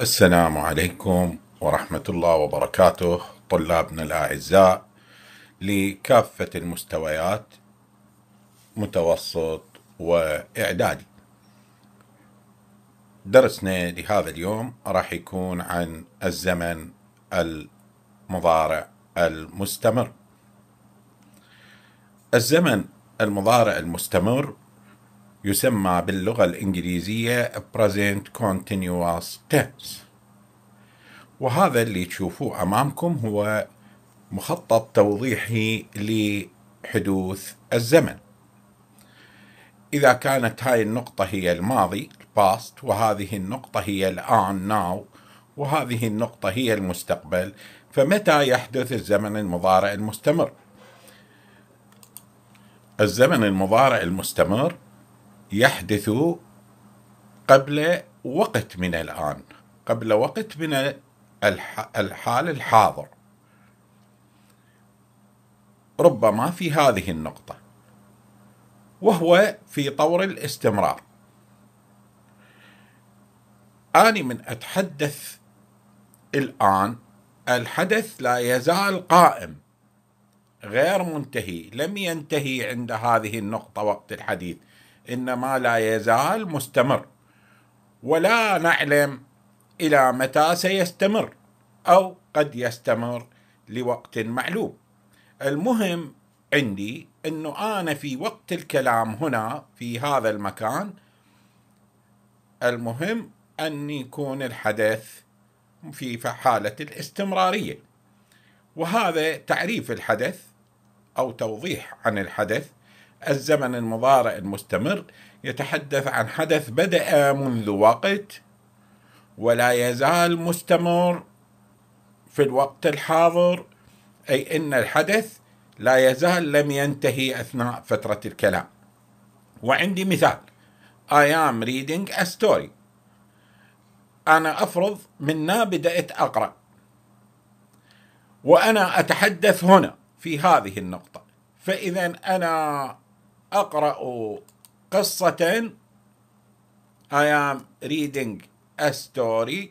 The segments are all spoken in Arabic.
السلام عليكم ورحمة الله وبركاته طلابنا الأعزاء لكافة المستويات متوسط وإعدادي درسنا لهذا اليوم راح يكون عن الزمن المضارع المستمر الزمن المضارع المستمر يسمى باللغة الإنجليزية present continuous tense وهذا اللي تشوفوه أمامكم هو مخطط توضيحي لحدوث الزمن إذا كانت هاي النقطة هي الماضي past وهذه النقطة هي الآن now وهذه النقطة هي المستقبل فمتى يحدث الزمن المضارع المستمر؟ الزمن المضارع المستمر يحدث قبل وقت من الآن قبل وقت من الحال الحاضر ربما في هذه النقطة وهو في طور الاستمرار أنا من أتحدث الآن الحدث لا يزال قائم غير منتهي لم ينتهي عند هذه النقطة وقت الحديث انما لا يزال مستمر ولا نعلم الى متى سيستمر او قد يستمر لوقت معلوم المهم عندي انه انا في وقت الكلام هنا في هذا المكان المهم ان يكون الحدث في حاله الاستمراريه وهذا تعريف الحدث او توضيح عن الحدث الزمن المضارع المستمر يتحدث عن حدث بدأ منذ وقت ولا يزال مستمر في الوقت الحاضر أي أن الحدث لا يزال لم ينتهي أثناء فترة الكلام وعندي مثال I am reading a story أنا أفرض منا بدأت أقرأ وأنا أتحدث هنا في هذه النقطة فإذا أنا أقرأ قصة I am reading a story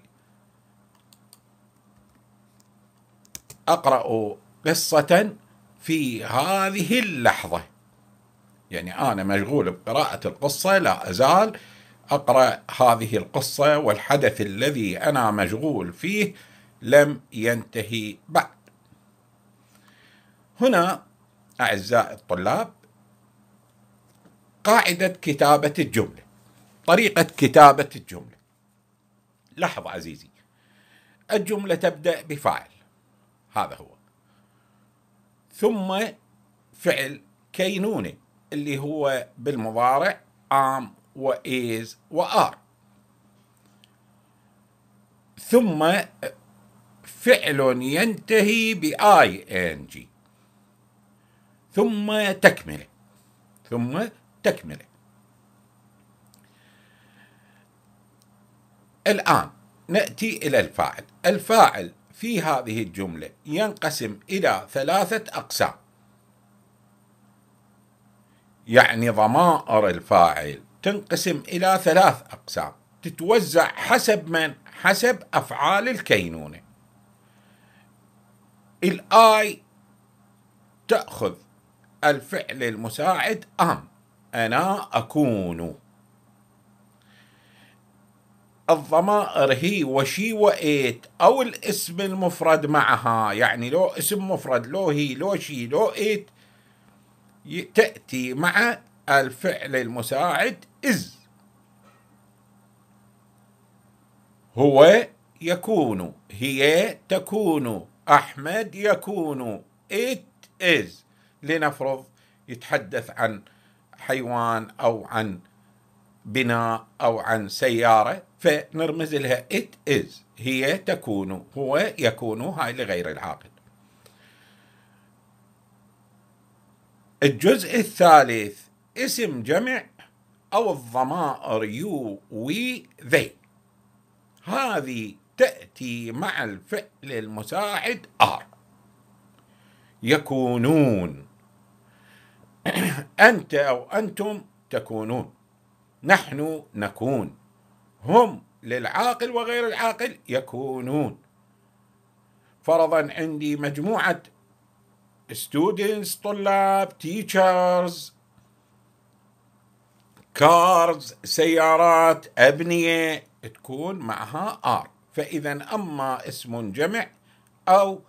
أقرأ قصة في هذه اللحظة يعني أنا مشغول بقراءة القصة لا أزال أقرأ هذه القصة والحدث الذي أنا مشغول فيه لم ينتهي بعد هنا أعزائي الطلاب قاعدة كتابة الجملة طريقة كتابة الجملة لاحظ عزيزي الجملة تبدأ بفاعل هذا هو ثم فعل كينونة اللي هو بالمضارع ام وإيز وآر ثم فعل ينتهي بآي إن جي ثم تكمله ثم تكمله الآن نأتي إلى الفاعل الفاعل في هذه الجملة ينقسم إلى ثلاثة أقسام يعني ضمائر الفاعل تنقسم إلى ثلاث أقسام تتوزع حسب من؟ حسب أفعال الكينونة الآي تأخذ الفعل المساعد أم أنا أكون الضمائر هي وشي وإيت أو الاسم المفرد معها يعني لو اسم مفرد لو هي لو شي لو إيت تأتي مع الفعل المساعد إز هو يكون هي تكون أحمد يكون it is لنفرض يتحدث عن حيوان او عن بناء او عن سياره فنرمز لها ات از هي تكون هو يكون هاي لغير العاقل الجزء الثالث اسم جمع او الضمائر يو وي ذي هذه تأتي مع الفعل المساعد آر يكونون أنت أو أنتم تكونون نحن نكون هم للعاقل وغير العاقل يكونون فرضا عندي مجموعة ستودنتس طلاب تيتشرز كارز سيارات أبنية تكون معها آر فإذا أما اسم جمع أو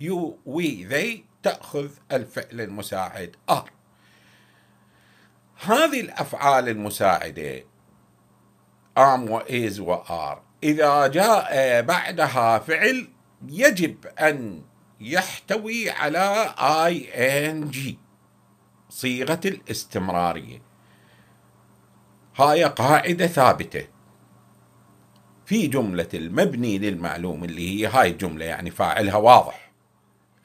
يو وي ذي تأخذ الفعل المساعد آر هذه الأفعال المساعدة آم وإيز وآر إذا جاء بعدها فعل يجب أن يحتوي على آي إن جي صيغة الاستمرارية هاي قاعدة ثابتة في جملة المبني للمعلوم اللي هي هاي الجملة يعني فاعلها واضح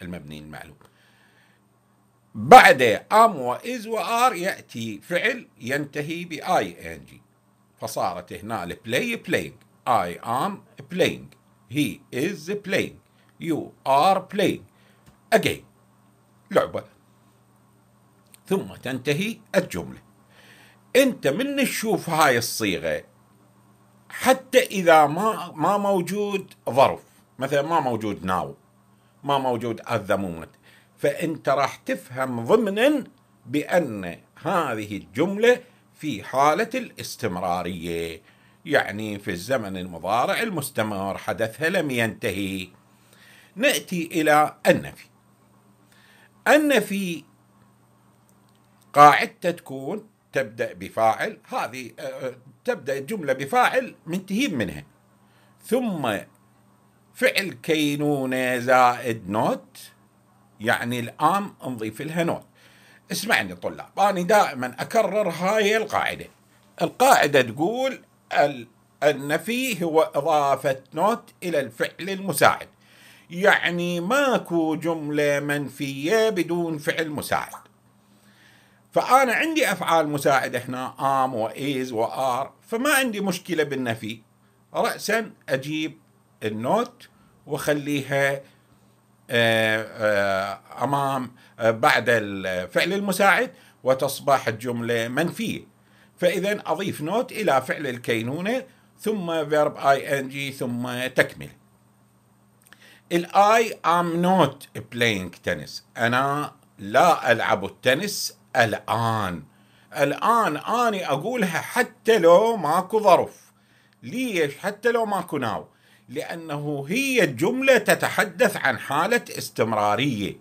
المبني للمعلوم بعد ام واز وار ياتي فعل ينتهي باي ان جي فصارت هنا البلاي بلاينج اي ام بلاينج هي از بلاينج يو ار بلاينج اجين لعبه ثم تنتهي الجمله انت من تشوف هاي الصيغه حتى اذا ما ما موجود ظرف مثلا ما موجود ناو ما موجود at the moment فانت راح تفهم ضمنا بان هذه الجمله في حاله الاستمراريه يعني في الزمن المضارع المستمر حدثها لم ينتهي ناتي الى النفي النفي قاعدته تكون تبدا بفاعل هذه آه، آه، تبدا الجمله بفاعل منتهي منها ثم فعل كينونه زائد نوت يعني الام نضيف لها نوت اسمعني طلاب أنا دائما أكرر هاي القاعدة القاعدة تقول النفي هو إضافة نوت إلى الفعل المساعد يعني ماكو جملة منفية بدون فعل مساعد فأنا عندي أفعال مساعدة هنا آم وإيز وآر فما عندي مشكلة بالنفي رأسا أجيب النوت وخليها آه، آه، امام آه، بعد الفعل المساعد وتصبح الجمله منفيه فاذا اضيف نوت الى فعل الكينونه ثم فيرب اي ان جي ثم تكمله الاي ام نوت بلاينج تنس انا لا العب التنس الان الان اني اقولها حتى لو ماكو ظرف ليش حتى لو ماكو ناو لأنه هي الجملة تتحدث عن حالة استمرارية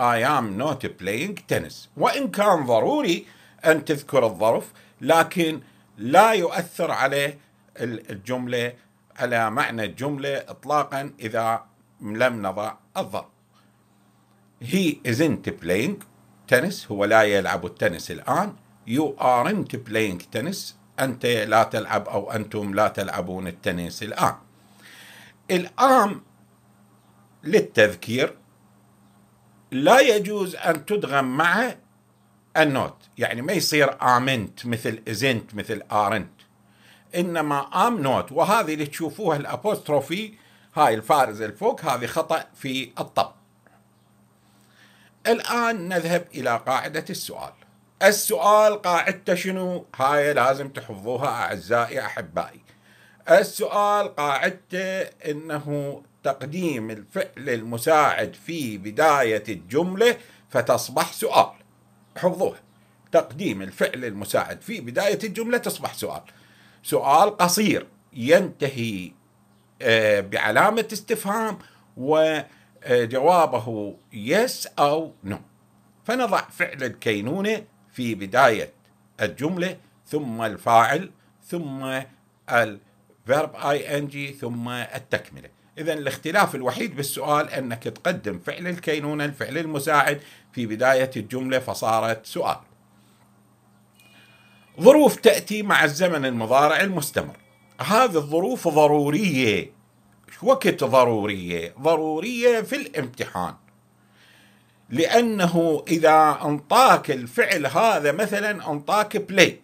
I am not playing tennis وإن كان ضروري أن تذكر الظرف لكن لا يؤثر عليه الجملة على معنى الجملة إطلاقا إذا لم نضع الظرف He isn't playing tennis هو لا يلعب التنس الآن You aren't playing tennis أنت لا تلعب أو أنتم لا تلعبون التنس الآن الآن للتذكير لا يجوز أن تدغم مع النوت يعني ما يصير آمنت مثل إزنت مثل آرنت إنما آم نوت وهذه اللي تشوفوها الأبوستروفي هاي الفارز الفوق هذه خطأ في الطب الآن نذهب إلى قاعدة السؤال السؤال قاعدته شنو هاي لازم تحفظوها أعزائي أحبائي السؤال قاعدته انه تقديم الفعل المساعد في بدايه الجمله فتصبح سؤال حفظوها تقديم الفعل المساعد في بدايه الجمله تصبح سؤال سؤال قصير ينتهي آه، بعلامه استفهام وجوابه آه، يس او نو فنضع فعل الكينونه في بدايه الجمله ثم الفاعل ثم ال فيرب اي ان جي ثم التكمله اذا الاختلاف الوحيد بالسؤال انك تقدم فعل الكينونه الفعل المساعد في بدايه الجمله فصارت سؤال ظروف تاتي مع الزمن المضارع المستمر هذه الظروف ضروريه وقت ضروريه ضروريه في الامتحان لانه اذا انطاك الفعل هذا مثلا انطاك بلاي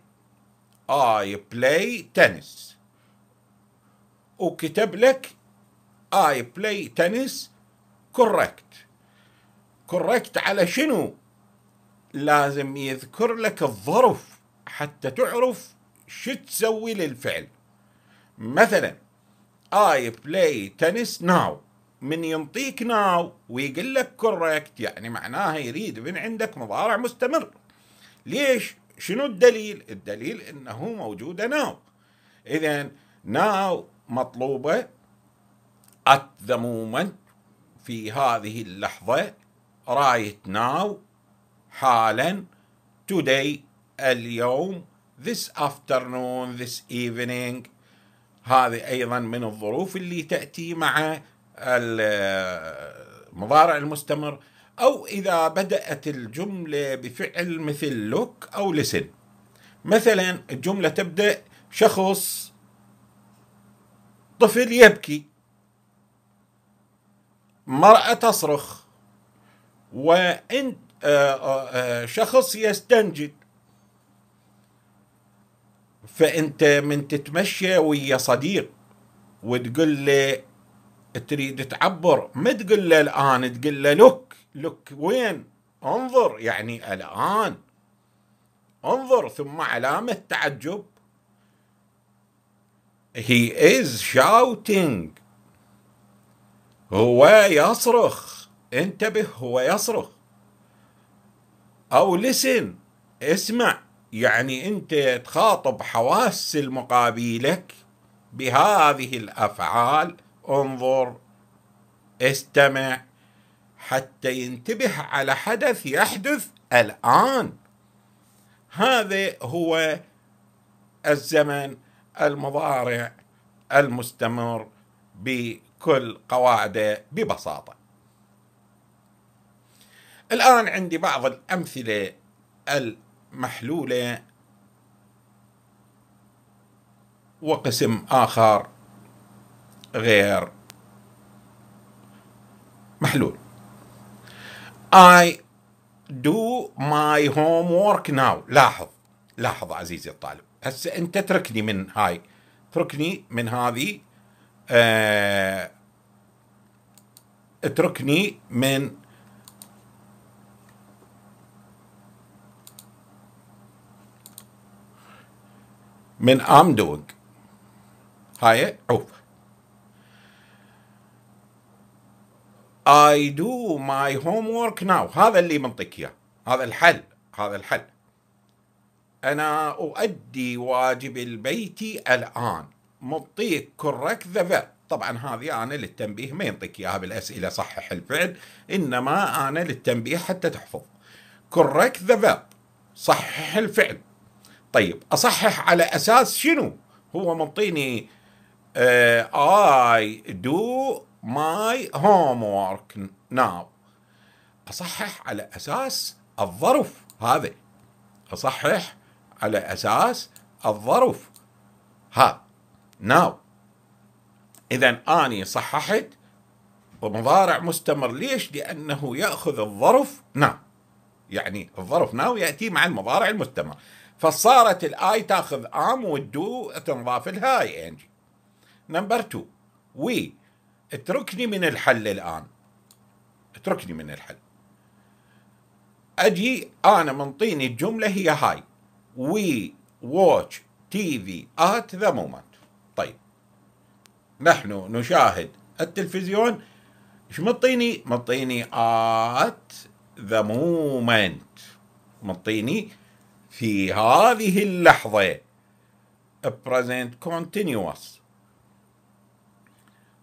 اي بلاي تنس وكتب لك اي بلاي تنس كوركت كوركت على شنو لازم يذكر لك الظرف حتى تعرف شو تسوي للفعل مثلا اي بلاي تنس ناو من ينطيك ناو ويقول لك كوركت يعني معناها يريد من عندك مضارع مستمر ليش شنو الدليل الدليل انه موجوده ناو اذا ناو مطلوبة at the moment في هذه اللحظة right now حالا today اليوم this afternoon this evening هذه أيضا من الظروف اللي تأتي مع المضارع المستمر أو إذا بدأت الجملة بفعل مثل look أو listen مثلا الجملة تبدأ شخص طفل يبكي امرأة تصرخ وانت آه، آه، آه، شخص يستنجد فانت من تتمشى ويا صديق وتقول له تريد تعبر ما تقول له الان تقول له لك لك وين انظر يعني الان انظر ثم علامه تعجب he is shouting هو يصرخ انتبه هو يصرخ او listen اسمع يعني انت تخاطب حواس المقابلك بهذه الافعال انظر استمع حتى ينتبه على حدث يحدث الان هذا هو الزمن المضارع المستمر بكل قواعده ببساطه الان عندي بعض الامثله المحلوله وقسم اخر غير محلول I do my homework now لاحظ لاحظ عزيزي الطالب هسه انت اتركني من هاي اتركني من هذه آه، اتركني من من ام دوينج هاي عوف دو ماي هوم ورك ناو هذا اللي منطق اياه هذا الحل هذا الحل أنا أؤدي واجب البيت الآن مطيك كرك ذا طبعا هذه أنا للتنبيه ما ينطيك إياها بالأسئلة صحح الفعل إنما أنا للتنبيه حتى تحفظ كرك ذا صحح الفعل طيب أصحح على أساس شنو هو منطيني I do my homework now اصحح على اساس الظرف هذا اصحح على أساس الظرف ها ناو إذا أني صححت ومضارع مستمر ليش؟ لأنه يأخذ الظرف ناو يعني الظرف ناو يأتي مع المضارع المستمر فصارت الآي تأخذ آم والدو تنضاف لها اي إنجي نمبر 2 وي اتركني من الحل الآن اتركني من الحل أجي أنا منطيني الجملة هي هاي we watch TV at the moment طيب نحن نشاهد التلفزيون ايش مطيني مطيني at the moment مطيني في هذه اللحظة present continuous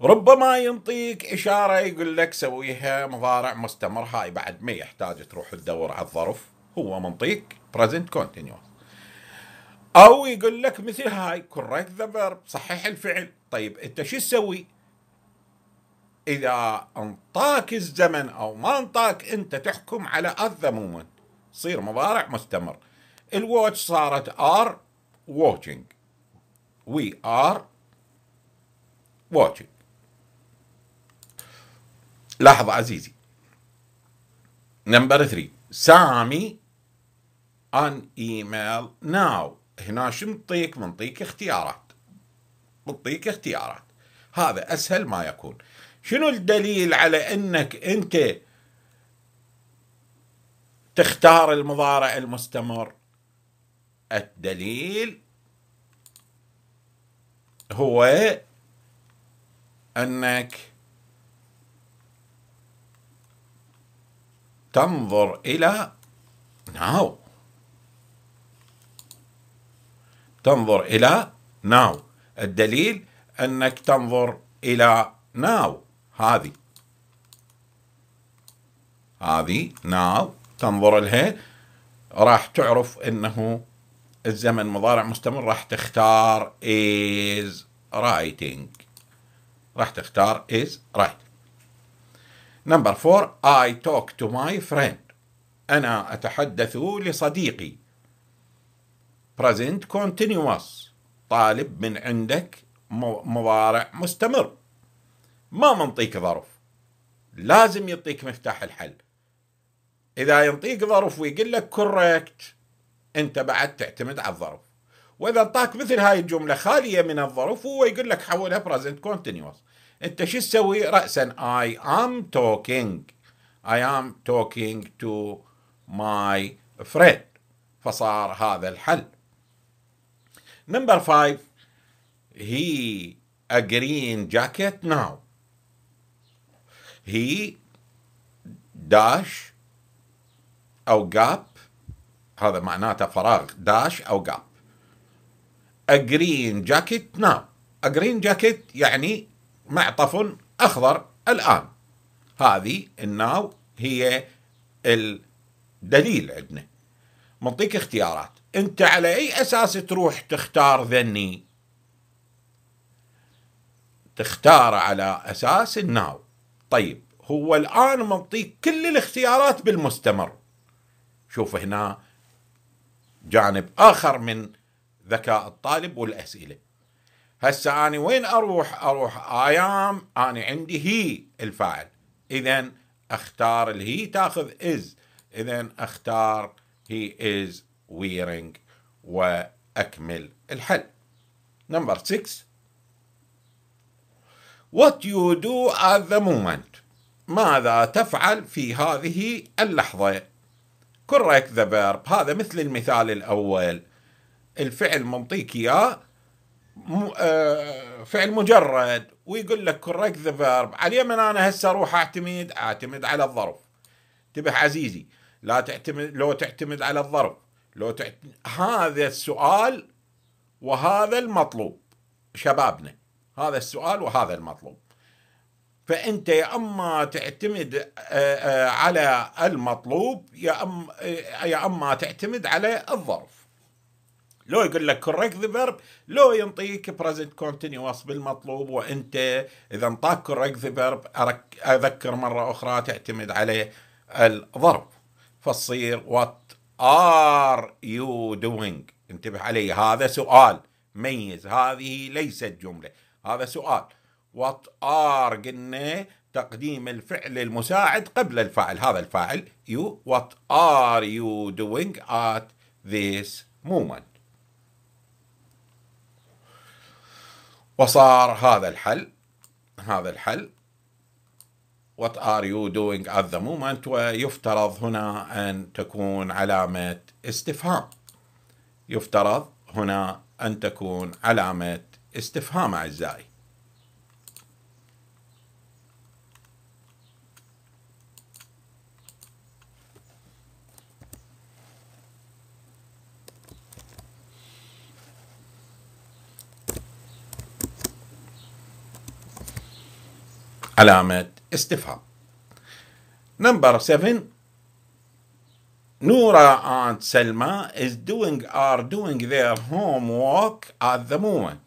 ربما ينطيك إشارة يقول لك سويها مضارع مستمر هاي بعد ما يحتاج تروح تدور على الظرف هو منطيك present continuous او يقول لك مثل هاي correct ذا verb صحح الفعل طيب انت شو تسوي اذا انطاك الزمن او ما انطاك انت تحكم على the مومنت تصير مضارع مستمر الواتش صارت ار واتشنج وي ار واتشنج لاحظ عزيزي نمبر 3 سامي ان ايميل ناو هنا شو منطيك منطيك اختيارات منطيك اختيارات هذا أسهل ما يكون شنو الدليل على أنك أنت تختار المضارع المستمر الدليل هو أنك تنظر إلى ناو تنظر إلى now الدليل أنك تنظر إلى now هذه هذه ناو تنظر لها راح تعرف أنه الزمن مضارع مستمر راح تختار is writing راح تختار is writing number 4 I talk to my friend أنا أتحدث لصديقي present continuous طالب من عندك مضارع مستمر ما منطيك ظرف لازم يعطيك مفتاح الحل اذا ينطيك ظرف ويقول لك كوريكت انت بعد تعتمد على الظرف واذا انطاك مثل هاي الجمله خاليه من الظرف هو يقول لك حولها بريزنت continuous انت شو تسوي راسا اي ام توكينج اي ام توكينج تو ماي فريند فصار هذا الحل نمبر فايف هي اجرين جاكيت ناو هي داش أو جاب هذا معناته فراغ داش أو جاب اجرين جاكيت ناو اجرين جاكيت يعني معطف أخضر الآن هذه الناو هي الدليل عندنا منطيك اختيارات انت على اي اساس تروح تختار ذني تختار على اساس الناو طيب هو الان منطيك كل الاختيارات بالمستمر شوف هنا جانب اخر من ذكاء الطالب والاسئله هسه انا وين اروح اروح ايام انا عندي هي الفاعل اذا اختار الهي تاخذ از اذا اختار هي از ويرينج وأكمل الحل نمبر 6 What you do at the moment ماذا تفعل في هذه اللحظة correct the verb هذا مثل المثال الأول الفعل منطيك إياه فعل مجرد ويقول لك correct the verb على اليمن أنا هسه أروح أعتمد أعتمد على الظرف انتبه عزيزي لا تعتمد لو تعتمد على الظرف لو تعت... هذا السؤال وهذا المطلوب شبابنا هذا السؤال وهذا المطلوب فانت يا اما تعتمد آه، آه، على المطلوب يا اما آه، يا اما تعتمد على الظرف لو يقول لك كوريكت ذا فيرب لو ينطيك بريزنت كونتينوس بالمطلوب وانت اذا انطاك كوريكت ذا فيرب اذكر مره اخرى تعتمد على الظرف فتصير وات are you doing انتبه علي هذا سؤال ميز هذه ليست جملة هذا سؤال وات ار قلنا تقديم الفعل المساعد قبل الفاعل هذا الفاعل يو وات ار يو دوينج ات ذيس مومنت وصار هذا الحل هذا الحل what are you doing at the moment ويفترض هنا أن تكون علامة استفهام يفترض هنا أن تكون علامة استفهام أعزائي علامة استفهام number 7 اند and از is doing are doing their homework at the moment.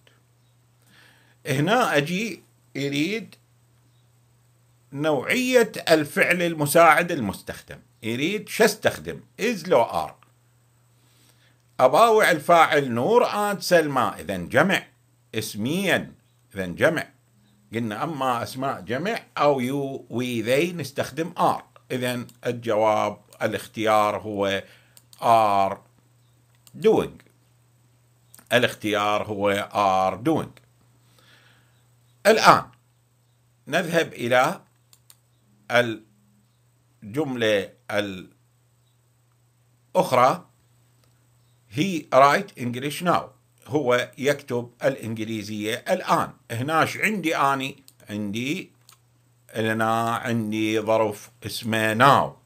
هنا اجي يريد نوعية الفعل المساعد المستخدم يريد شو استخدم is لو are أباوع الفاعل نور اند سلمى إذا جمع اسميا إذا جمع قلنا اما اسماء جمع او يو وي ذي نستخدم ار اذا الجواب الاختيار هو ار دوينج الاختيار هو ار دوينج الان نذهب الى الجمله الاخرى he write English now هو يكتب الإنجليزية الآن هناش عندي آني عندي أنا عندي ظرف اسمه ناو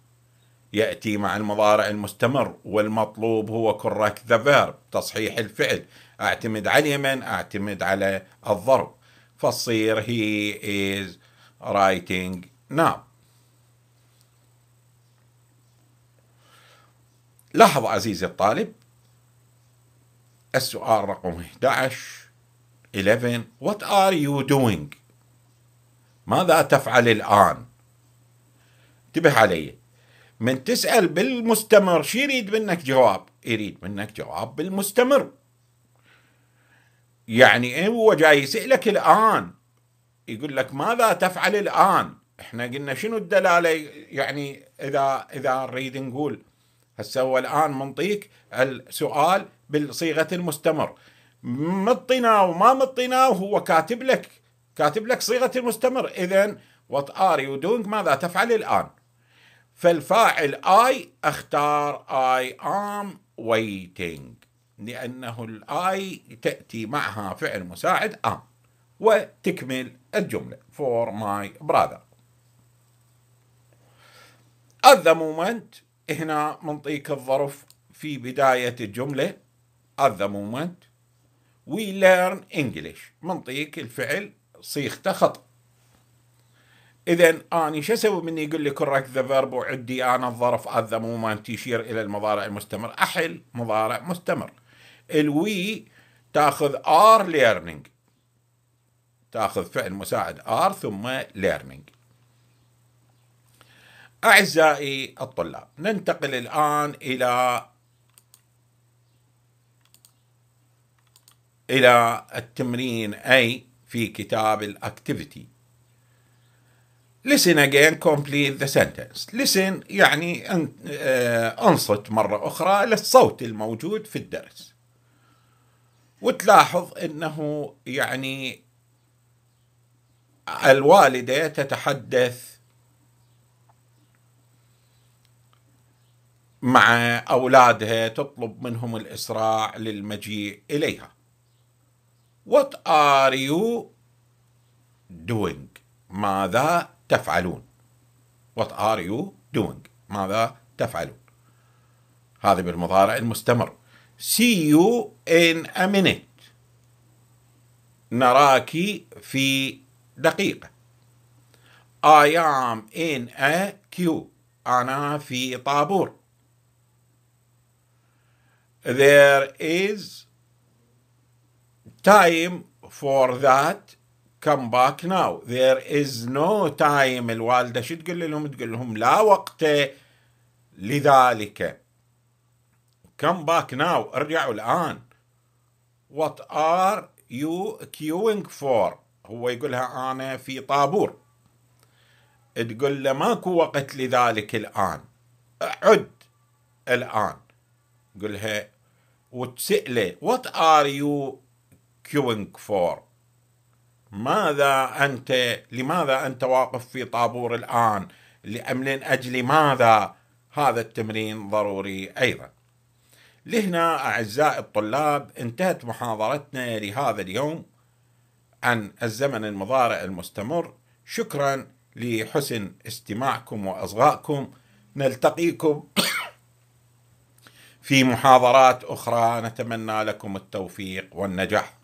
يأتي مع المضارع المستمر والمطلوب هو كرك ذا فيرب تصحيح الفعل أعتمد على اليمن أعتمد على الضرب فتصير he is writing now لاحظ عزيزي الطالب السؤال رقم 11 11 What are you doing? ماذا تفعل الآن؟ انتبه علي من تسأل بالمستمر شو يريد منك جواب؟ يريد منك جواب بالمستمر يعني إيه هو جاي يسألك الآن يقول لك ماذا تفعل الآن؟ احنا قلنا شنو الدلالة يعني إذا إذا نريد نقول هسه هو الآن منطيك السؤال بصيغه المستمر مطينا وما مطينا وهو كاتب لك كاتب لك صيغه المستمر اذا وات ار يو doing ماذا تفعل الان فالفاعل اي اختار اي ام waiting لأنه الآي تأتي معها فعل مساعد am وتكمل الجملة for my brother at the moment هنا منطيك الظرف في بداية الجملة at the moment we learn English منطيك الفعل صيغته خطأ إذا أنا شو أسوي مني يقول لي correct the verb وعدي أنا الظرف at the moment يشير إلى المضارع المستمر أحل مضارع مستمر الوي تاخذ are learning تاخذ فعل مساعد are ثم learning أعزائي الطلاب ننتقل الآن إلى إلى التمرين A في كتاب الأكتيفيتي Listen again complete the sentence Listen يعني آه، أنصت مرة أخرى للصوت الموجود في الدرس وتلاحظ أنه يعني الوالدة تتحدث مع أولادها تطلب منهم الإسراع للمجيء إليها What are you doing ماذا تفعلون What are you doing ماذا تفعلون هذا بالمضارع المستمر See you in a minute نراك في دقيقة I am in a queue أنا في طابور There is time for that come back now there is no time الوالدة شو تقول لهم تقول لهم لا وقت لذلك come back now ارجعوا الآن what are you queuing for هو يقولها أنا في طابور تقول له ماكو وقت لذلك الآن عد الآن قلها وتسأله what are you كيوينغ فور ماذا أنت لماذا أنت واقف في طابور الآن من أجل ماذا هذا التمرين ضروري أيضا لهنا أعزائي الطلاب انتهت محاضرتنا لهذا اليوم عن الزمن المضارع المستمر شكرا لحسن استماعكم وأصغائكم نلتقيكم في محاضرات أخرى نتمنى لكم التوفيق والنجاح